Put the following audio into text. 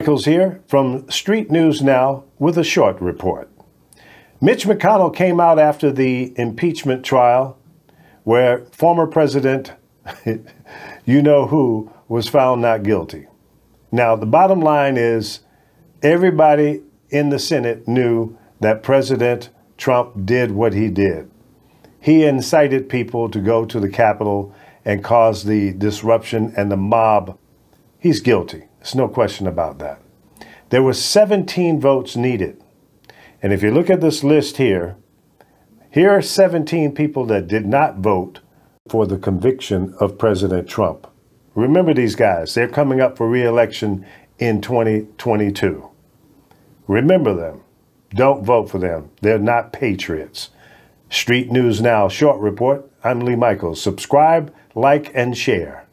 Nichols here from Street News Now with a short report. Mitch McConnell came out after the impeachment trial where former President you know who was found not guilty. Now, the bottom line is everybody in the Senate knew that President Trump did what he did. He incited people to go to the Capitol and cause the disruption and the mob. He's guilty. There's no question about that. There were 17 votes needed. And if you look at this list here, here are 17 people that did not vote for the conviction of President Trump. Remember these guys, they're coming up for re-election in 2022. Remember them. Don't vote for them. They're not patriots. Street News Now short report. I'm Lee Michaels. Subscribe, like, and share.